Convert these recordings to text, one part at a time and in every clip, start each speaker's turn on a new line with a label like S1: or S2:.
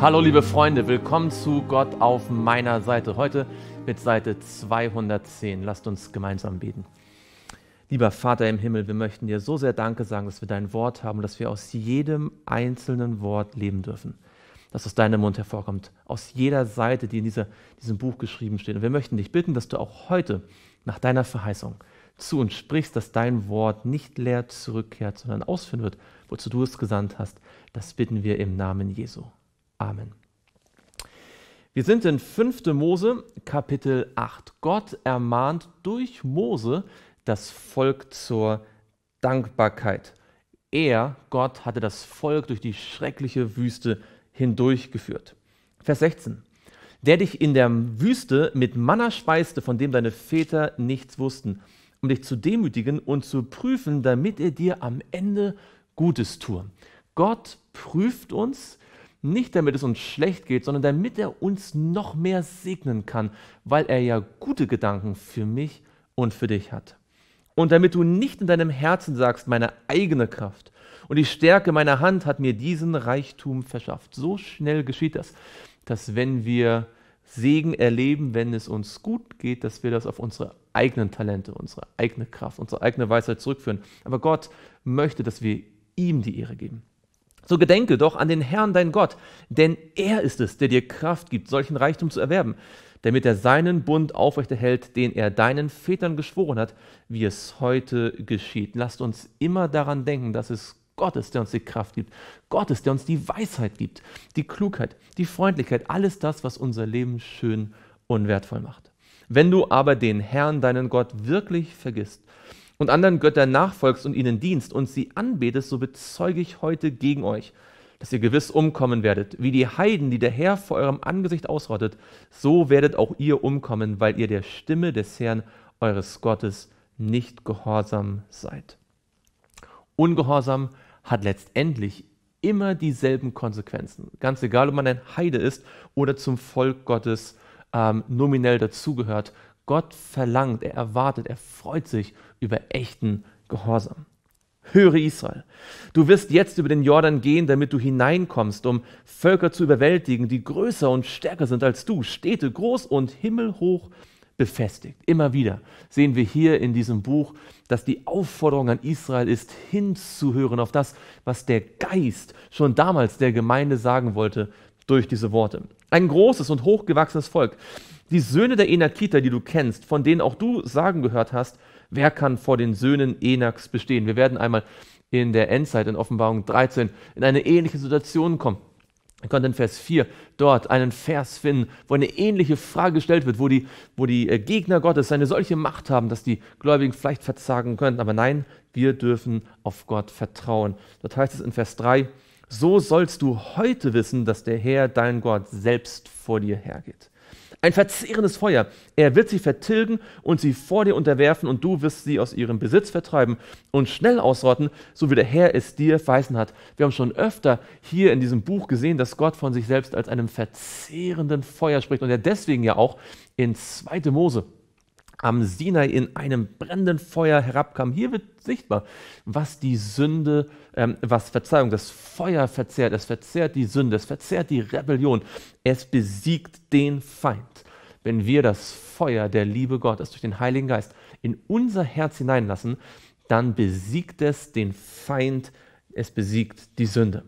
S1: Hallo liebe Freunde, willkommen zu Gott auf meiner Seite. Heute mit Seite 210. Lasst uns gemeinsam beten. Lieber Vater im Himmel, wir möchten dir so sehr Danke sagen, dass wir dein Wort haben, dass wir aus jedem einzelnen Wort leben dürfen, das aus deinem Mund hervorkommt, aus jeder Seite, die in dieser, diesem Buch geschrieben steht. Und wir möchten dich bitten, dass du auch heute nach deiner Verheißung zu uns sprichst, dass dein Wort nicht leer zurückkehrt, sondern ausführen wird, wozu du es gesandt hast. Das bitten wir im Namen Jesu. Amen. Wir sind in 5. Mose Kapitel 8. Gott ermahnt durch Mose das Volk zur Dankbarkeit. Er, Gott, hatte das Volk durch die schreckliche Wüste hindurchgeführt. Vers 16. Der dich in der Wüste mit Manna speiste, von dem deine Väter nichts wussten, um dich zu demütigen und zu prüfen, damit er dir am Ende Gutes tue. Gott prüft uns, nicht damit es uns schlecht geht, sondern damit er uns noch mehr segnen kann, weil er ja gute Gedanken für mich und für dich hat. Und damit du nicht in deinem Herzen sagst, meine eigene Kraft und die Stärke meiner Hand hat mir diesen Reichtum verschafft. So schnell geschieht das, dass wenn wir Segen erleben, wenn es uns gut geht, dass wir das auf unsere eigenen Talente, unsere eigene Kraft, unsere eigene Weisheit zurückführen. Aber Gott möchte, dass wir ihm die Ehre geben. So gedenke doch an den Herrn, dein Gott, denn er ist es, der dir Kraft gibt, solchen Reichtum zu erwerben, damit er seinen Bund aufrechterhält, den er deinen Vätern geschworen hat, wie es heute geschieht. Lasst uns immer daran denken, dass es Gott ist, der uns die Kraft gibt. Gott ist, der uns die Weisheit gibt, die Klugheit, die Freundlichkeit, alles das, was unser Leben schön und wertvoll macht. Wenn du aber den Herrn, deinen Gott, wirklich vergisst und anderen Göttern nachfolgst und ihnen dienst und sie anbetest, so bezeuge ich heute gegen euch, dass ihr gewiss umkommen werdet. Wie die Heiden, die der Herr vor eurem Angesicht ausrottet, so werdet auch ihr umkommen, weil ihr der Stimme des Herrn eures Gottes nicht gehorsam seid. Ungehorsam hat letztendlich immer dieselben Konsequenzen. Ganz egal, ob man ein Heide ist oder zum Volk Gottes ähm, nominell dazugehört. Gott verlangt, er erwartet, er freut sich über echten Gehorsam. Höre Israel, du wirst jetzt über den Jordan gehen, damit du hineinkommst, um Völker zu überwältigen, die größer und stärker sind als du, Städte groß und himmelhoch befestigt. Immer wieder sehen wir hier in diesem Buch, dass die Aufforderung an Israel ist, hinzuhören auf das, was der Geist schon damals der Gemeinde sagen wollte durch diese Worte. Ein großes und hochgewachsenes Volk. Die Söhne der Enakita, die du kennst, von denen auch du sagen gehört hast, Wer kann vor den Söhnen Enaks bestehen? Wir werden einmal in der Endzeit, in Offenbarung 13, in eine ähnliche Situation kommen. Ihr könnt in Vers 4 dort einen Vers finden, wo eine ähnliche Frage gestellt wird, wo die, wo die äh, Gegner Gottes eine solche Macht haben, dass die Gläubigen vielleicht verzagen könnten. Aber nein, wir dürfen auf Gott vertrauen. Dort heißt es in Vers 3, so sollst du heute wissen, dass der Herr, dein Gott, selbst vor dir hergeht ein verzehrendes Feuer. Er wird sie vertilgen und sie vor dir unterwerfen, und du wirst sie aus ihrem Besitz vertreiben und schnell ausrotten, so wie der Herr es dir verheißen hat. Wir haben schon öfter hier in diesem Buch gesehen, dass Gott von sich selbst als einem verzehrenden Feuer spricht und er deswegen ja auch in 2. Mose am Sinai in einem brennenden Feuer herabkam. Hier wird sichtbar, was die Sünde, ähm, was Verzeihung, das Feuer verzehrt. Es verzehrt die Sünde, es verzehrt die Rebellion. Es besiegt den Feind. Wenn wir das Feuer der Liebe Gottes durch den Heiligen Geist in unser Herz hineinlassen, dann besiegt es den Feind, es besiegt die Sünde.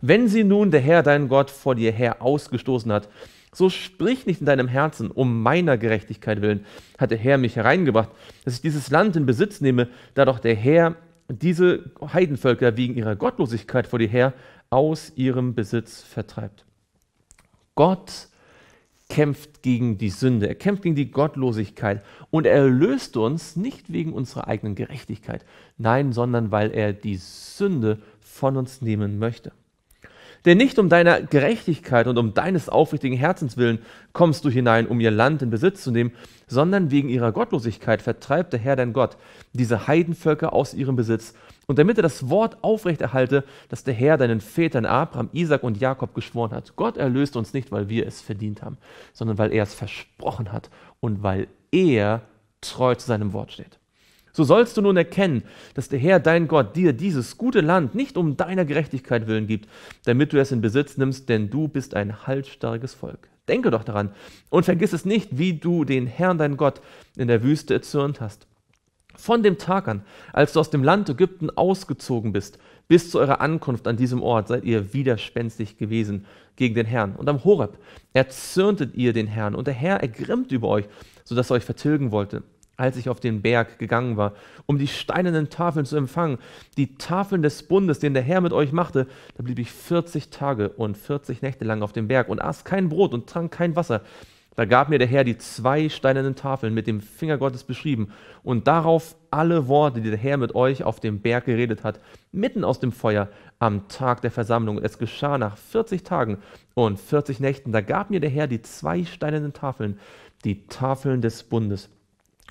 S1: Wenn sie nun der Herr, dein Gott, vor dir her ausgestoßen hat, so sprich nicht in deinem Herzen, um meiner Gerechtigkeit willen hat der Herr mich hereingebracht, dass ich dieses Land in Besitz nehme, da doch der Herr diese Heidenvölker wegen ihrer Gottlosigkeit vor dir her aus ihrem Besitz vertreibt. Gott kämpft gegen die Sünde, er kämpft gegen die Gottlosigkeit und er löst uns nicht wegen unserer eigenen Gerechtigkeit, nein, sondern weil er die Sünde von uns nehmen möchte. Denn nicht um deiner Gerechtigkeit und um deines aufrichtigen Herzens willen kommst du hinein, um ihr Land in Besitz zu nehmen, sondern wegen ihrer Gottlosigkeit vertreibt der Herr dein Gott diese Heidenvölker aus ihrem Besitz. Und damit er das Wort aufrechterhalte, das der Herr deinen Vätern Abraham, Isaac und Jakob geschworen hat. Gott erlöst uns nicht, weil wir es verdient haben, sondern weil er es versprochen hat und weil er treu zu seinem Wort steht. So sollst du nun erkennen, dass der Herr dein Gott dir dieses gute Land nicht um deiner Gerechtigkeit willen gibt, damit du es in Besitz nimmst, denn du bist ein halsstarriges Volk. Denke doch daran und vergiss es nicht, wie du den Herrn dein Gott in der Wüste erzürnt hast. Von dem Tag an, als du aus dem Land Ägypten ausgezogen bist, bis zu eurer Ankunft an diesem Ort seid ihr widerspenstig gewesen gegen den Herrn. Und am Horeb erzürntet ihr den Herrn, und der Herr ergrimmt über euch, sodass er euch vertilgen wollte als ich auf den Berg gegangen war, um die steinernen Tafeln zu empfangen, die Tafeln des Bundes, den der Herr mit euch machte, da blieb ich 40 Tage und 40 Nächte lang auf dem Berg und aß kein Brot und trank kein Wasser. Da gab mir der Herr die zwei steinernen Tafeln mit dem Finger Gottes beschrieben und darauf alle Worte, die der Herr mit euch auf dem Berg geredet hat, mitten aus dem Feuer am Tag der Versammlung. Es geschah nach 40 Tagen und 40 Nächten. Da gab mir der Herr die zwei steinernen Tafeln, die Tafeln des Bundes.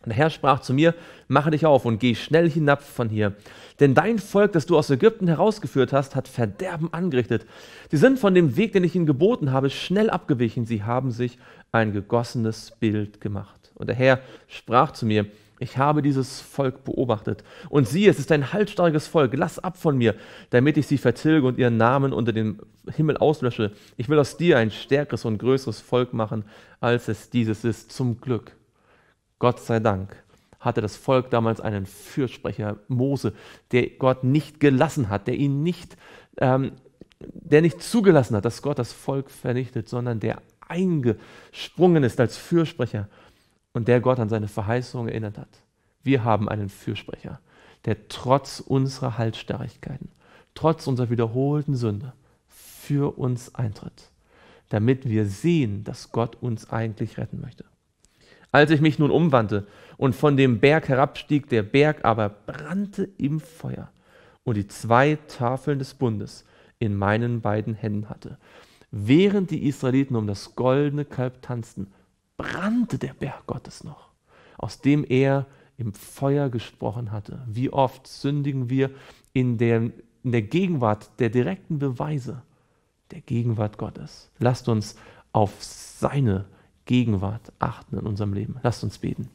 S1: Und der Herr sprach zu mir, mache dich auf und geh schnell hinab von hier. Denn dein Volk, das du aus Ägypten herausgeführt hast, hat Verderben angerichtet. Sie sind von dem Weg, den ich ihnen geboten habe, schnell abgewichen. Sie haben sich ein gegossenes Bild gemacht. Und der Herr sprach zu mir, ich habe dieses Volk beobachtet. Und siehe, es ist ein halsstarriges Volk. Lass ab von mir, damit ich sie vertilge und ihren Namen unter dem Himmel auslösche. Ich will aus dir ein stärkeres und größeres Volk machen, als es dieses ist, zum Glück Gott sei Dank hatte das Volk damals einen Fürsprecher, Mose, der Gott nicht gelassen hat, der ihn nicht, ähm, der nicht zugelassen hat, dass Gott das Volk vernichtet, sondern der eingesprungen ist als Fürsprecher und der Gott an seine Verheißung erinnert hat. Wir haben einen Fürsprecher, der trotz unserer Halsstarrigkeiten, trotz unserer wiederholten Sünde für uns eintritt, damit wir sehen, dass Gott uns eigentlich retten möchte. Als ich mich nun umwandte und von dem Berg herabstieg, der Berg aber brannte im Feuer und die zwei Tafeln des Bundes in meinen beiden Händen hatte. Während die Israeliten um das goldene Kalb tanzten, brannte der Berg Gottes noch, aus dem er im Feuer gesprochen hatte. Wie oft sündigen wir in der, in der Gegenwart der direkten Beweise der Gegenwart Gottes. Lasst uns auf seine Gegenwart achten in unserem Leben. Lasst uns beten.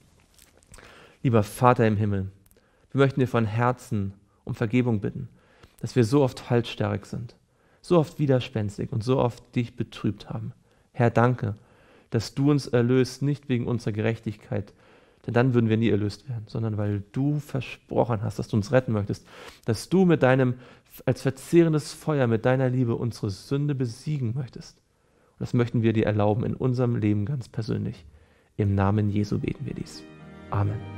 S1: Lieber Vater im Himmel, wir möchten dir von Herzen um Vergebung bitten, dass wir so oft halsstarrig sind, so oft widerspenstig und so oft dich betrübt haben. Herr, danke, dass du uns erlöst, nicht wegen unserer Gerechtigkeit, denn dann würden wir nie erlöst werden, sondern weil du versprochen hast, dass du uns retten möchtest, dass du mit deinem als verzehrendes Feuer, mit deiner Liebe unsere Sünde besiegen möchtest das möchten wir dir erlauben in unserem Leben ganz persönlich. Im Namen Jesu beten wir dies. Amen.